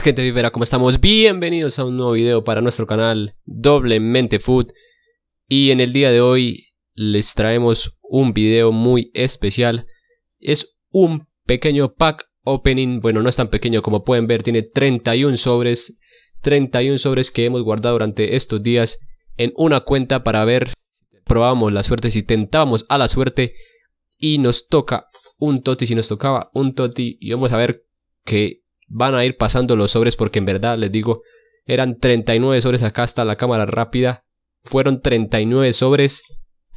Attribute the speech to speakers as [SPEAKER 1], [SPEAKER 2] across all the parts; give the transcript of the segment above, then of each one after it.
[SPEAKER 1] gente vivera, ¿cómo estamos? Bienvenidos a un nuevo video para nuestro canal Doblemente Food Y en el día de hoy les traemos un video muy especial Es un pequeño pack opening, bueno no es tan pequeño como pueden ver Tiene 31 sobres, 31 sobres que hemos guardado durante estos días En una cuenta para ver, probamos la suerte, si tentamos a la suerte Y nos toca un toti, si nos tocaba un toti Y vamos a ver que van a ir pasando los sobres porque en verdad les digo, eran 39 sobres acá está la cámara rápida. Fueron 39 sobres,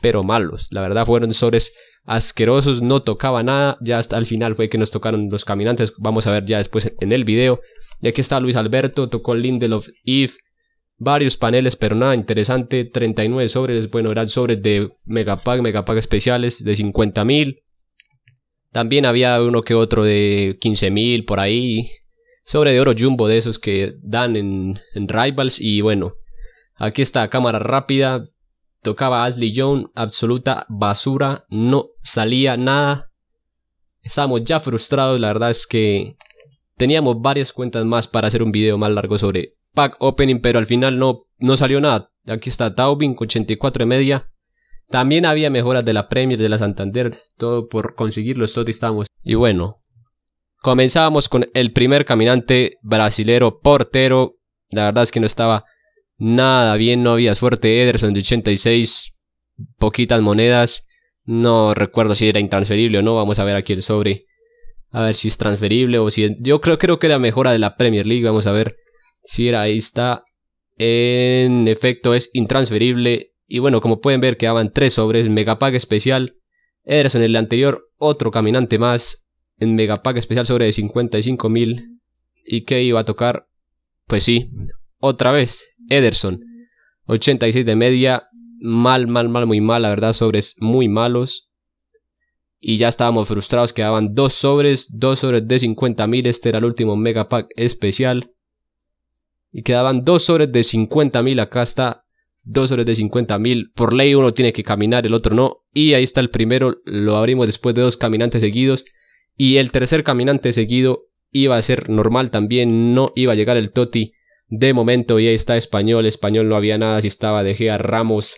[SPEAKER 1] pero malos. La verdad fueron sobres asquerosos, no tocaba nada. Ya hasta el final fue que nos tocaron los caminantes. Vamos a ver ya después en el video. Y aquí está Luis Alberto, tocó Lindelof, Eve, varios paneles, pero nada interesante. 39 sobres, bueno, eran sobres de Megapack, Megapack especiales de 50.000. También había uno que otro de 15 mil por ahí, sobre de oro jumbo de esos que dan en, Rivals. Y bueno, aquí está, cámara rápida. Tocaba Ashley Young, absoluta basura, no salía nada. Estábamos ya frustrados, la verdad es que teníamos varias cuentas más para hacer un video más largo sobre pack opening, pero al final no, no salió nada. Aquí está Taubin con 84 y media. También había mejoras de la Premier, de la Santander, todo por conseguirlo, todos estábamos. Y bueno, Comenzábamos con el primer caminante brasilero portero. La verdad es que no estaba nada bien, no había suerte. Ederson de 86, poquitas monedas. No recuerdo si era intransferible o no. Vamos a ver aquí el sobre. A ver si es transferible o si. Yo creo, que era mejora de la Premier League. Vamos a ver si era. Ahí está. En efecto, es intransferible. Y bueno, como pueden ver, quedaban tres sobres. Megapag especial. Ederson el anterior, otro caminante más en Megapack especial sobre de 55.000. y que iba a tocar, pues sí, otra vez, Ederson, 86 de media, mal, mal, mal, muy mal, la verdad, sobres muy malos. Y ya estábamos frustrados, quedaban dos sobres, dos sobres de 50.000. este era el último Megapack especial. Y quedaban dos sobres de 50.000. acá está, dos sobres de 50.000. por ley uno tiene que caminar, el otro no. Y ahí está el primero, lo abrimos después de dos caminantes seguidos. Y el tercer caminante seguido iba a ser normal también, no iba a llegar el Toti. De momento y ahí está Español, Español no había nada, si estaba De Gea, Ramos,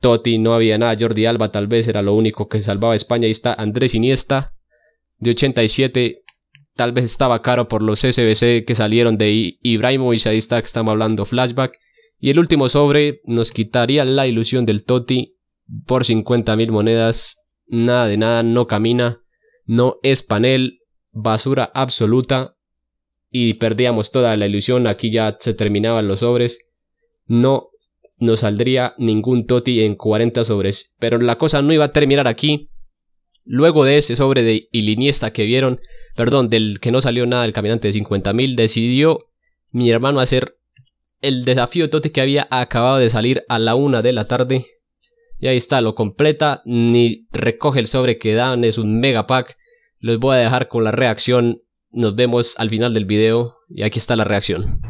[SPEAKER 1] Toti, no había nada, Jordi Alba tal vez era lo único que salvaba a España, ahí está Andrés Iniesta, de 87, tal vez estaba caro por los SBC que salieron de Ibrahimovic, ahí está que estamos hablando flashback. Y el último sobre nos quitaría la ilusión del Toti por 50.000 mil monedas, nada de nada, no camina no es panel, basura absoluta y perdíamos toda la ilusión, aquí ya se terminaban los sobres, no nos saldría ningún toti en 40 sobres, pero la cosa no iba a terminar aquí. Luego de ese sobre de Iliniesta que vieron, perdón, del que no salió nada el caminante de 50.000, decidió mi hermano hacer el desafío Toti que había acabado de salir a la una de la tarde. Y ahí está, lo completa, ni recoge el sobre que dan, es un mega pack. Los voy a dejar con la reacción. Nos vemos al final del video y aquí está la reacción.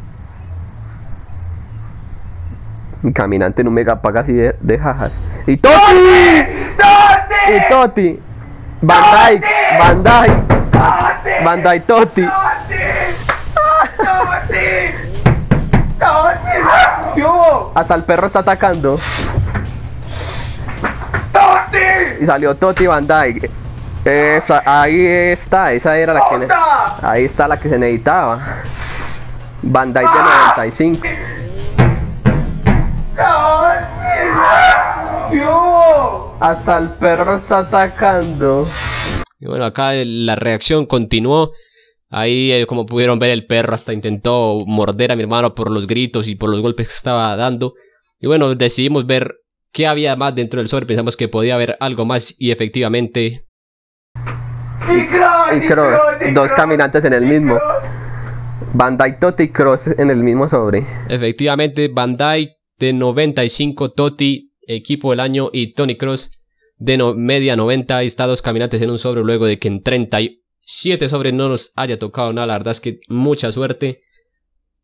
[SPEAKER 2] Mi Caminante en un mega y de, de jajas. ¡Y Toti! ¡Toti! ¡Y y toti ¡Totti! ¡Totti! ¡Totti! ¡Totti! ¡Totti! Toti! Hasta el perro está atacando. ¡Toti! Y salió Toti ¡Totti! Esa, ahí está, esa era la que ahí está la que se necesitaba. Bandai de 95.
[SPEAKER 1] ¡Ah!
[SPEAKER 2] Hasta el perro está atacando.
[SPEAKER 1] Y bueno, acá la reacción continuó. Ahí, eh, como pudieron ver, el perro hasta intentó morder a mi hermano por los gritos y por los golpes que estaba dando. Y bueno, decidimos ver qué había más dentro del sobre. Pensamos que podía haber algo más y efectivamente
[SPEAKER 2] y Cross, dos caminantes en el mismo. Bandai Totti Cross en el mismo sobre.
[SPEAKER 1] Efectivamente, Bandai de 95, Totti, equipo del año, y Tony Cross de media 90. Y está dos caminantes en un sobre luego de que en 37 sobres no nos haya tocado nada. La verdad es que mucha suerte.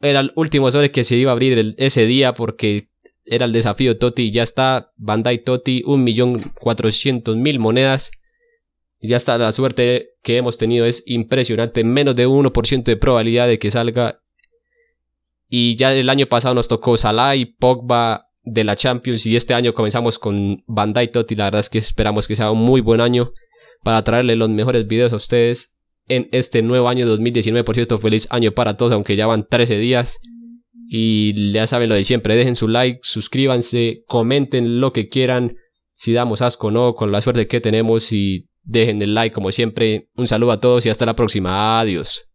[SPEAKER 1] Era el último sobre que se iba a abrir ese día porque era el desafío Totti. Ya está Bandai Toti, Totti, 1.400.000 monedas. Y ya está, la suerte que hemos tenido es impresionante. Menos de 1% de probabilidad de que salga. Y ya el año pasado nos tocó Salah y Pogba de la Champions. Y este año comenzamos con Bandai y Totti. La verdad es que esperamos que sea un muy buen año para traerle los mejores videos a ustedes en este nuevo año 2019. Por cierto, feliz año para todos, aunque ya van 13 días. Y ya saben lo de siempre, dejen su like, suscríbanse, comenten lo que quieran, si damos asco o no, con la suerte que tenemos y Dejen el like como siempre. Un saludo a todos y hasta la próxima. Adiós.